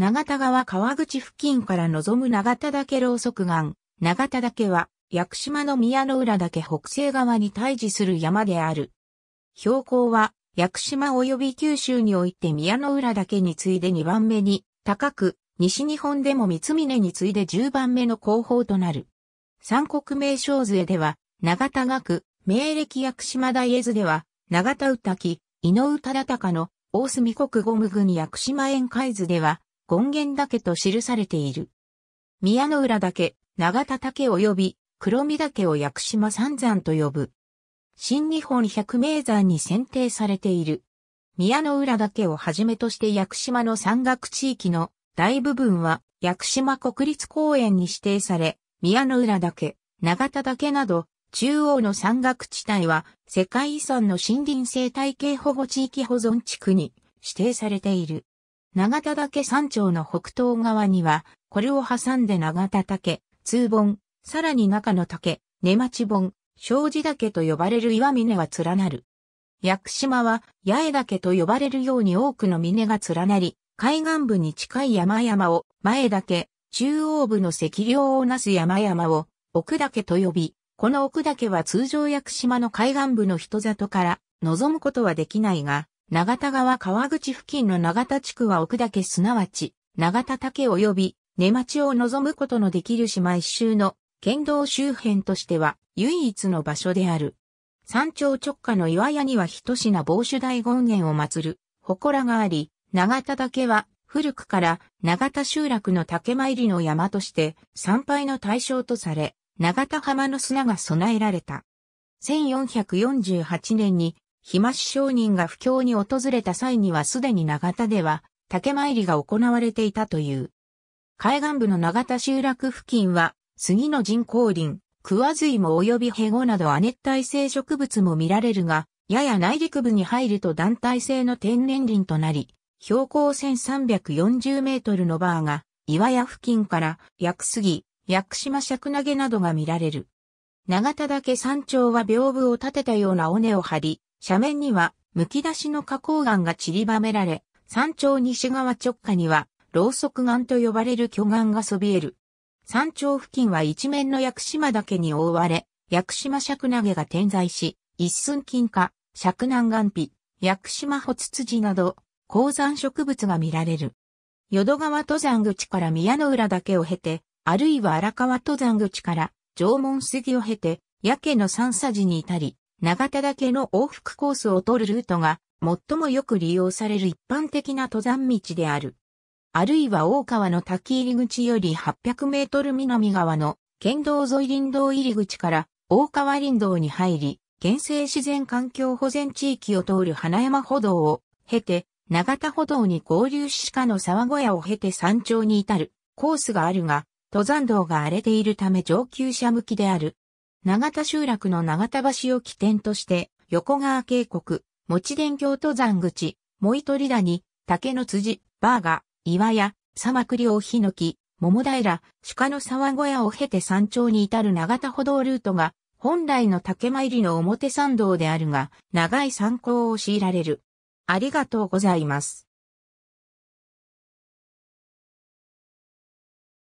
長田川川口付近から望む長田岳そく岩。長田岳は、屋久島の宮の浦岳北西側に対峙する山である。標高は、屋久島及び九州において宮の浦岳に次いで2番目に高く、西日本でも三峰に次いで10番目の後方となる。三国名称図絵では、長田岳、明暦屋久島大絵図では、長田歌木、井上忠隆の大隅国五ム郡屋久島宴会図では、権現岳と記されている。宮之浦岳、長田岳及び黒見岳を屋久島三山と呼ぶ。新日本百名山に選定されている。宮之浦岳をはじめとして屋久島の山岳地域の大部分は屋久島国立公園に指定され、宮之浦岳、長田岳など中央の山岳地帯は世界遺産の森林生態系保護地域保存地区に指定されている。長田岳山頂の北東側には、これを挟んで長田岳、通盆、さらに中の竹、根町盆、障子岳と呼ばれる岩峰は連なる。屋久島は八重岳と呼ばれるように多くの峰が連なり、海岸部に近い山々を前岳、中央部の赤稜をなす山々を奥岳と呼び、この奥岳は通常屋久島の海岸部の人里から望むことはできないが、長田川川口付近の長田地区は奥岳すなわち、長田岳及び根町を望むことのできる島一周の県道周辺としては唯一の場所である。山頂直下の岩屋には一品防守大権現を祀る祠があり、長田岳は古くから長田集落の竹参りの山として参拝の対象とされ、長田浜の砂が備えられた。1448年にまし商人が不況に訪れた際にはすでに長田では竹参りが行われていたという。海岸部の長田集落付近は杉の人工林、桑水も及びヘゴなど亜熱帯性植物も見られるが、やや内陸部に入ると団体性の天然林となり、標高1340メートルのバーが岩屋付近から薬杉、薬島尺投げなどが見られる。長田岳山頂は屏風を立てたような尾根を張り、斜面には、剥き出しの花崗岩が散りばめられ、山頂西側直下には、ろうそく岩と呼ばれる巨岩がそびえる。山頂付近は一面の薬島岳に覆われ、薬島尺投げが点在し、一寸金貨、尺南岩皮、薬島ホツツジなど、高山植物が見られる。淀川登山口から宮の浦岳を経て、あるいは荒川登山口から縄文杉を経て、やけの三佐寺に至り、長田岳の往復コースを取るルートが最もよく利用される一般的な登山道である。あるいは大川の滝入り口より800メートル南側の県道沿い林道入り口から大川林道に入り、原生自然環境保全地域を通る花山歩道を経て、長田歩道に合流し鹿の沢小屋を経て山頂に至るコースがあるが、登山道が荒れているため上級者向きである長田集落の長田橋を起点として、横川渓谷、持伝京登山口、森鳥谷、竹の辻、バーガ、岩屋、さまくりをヒノキ、桃平、鹿の沢小屋を経て山頂に至る長田歩道ルートが、本来の竹参りの表参道であるが、長い参考を強いられる。ありがとうございます。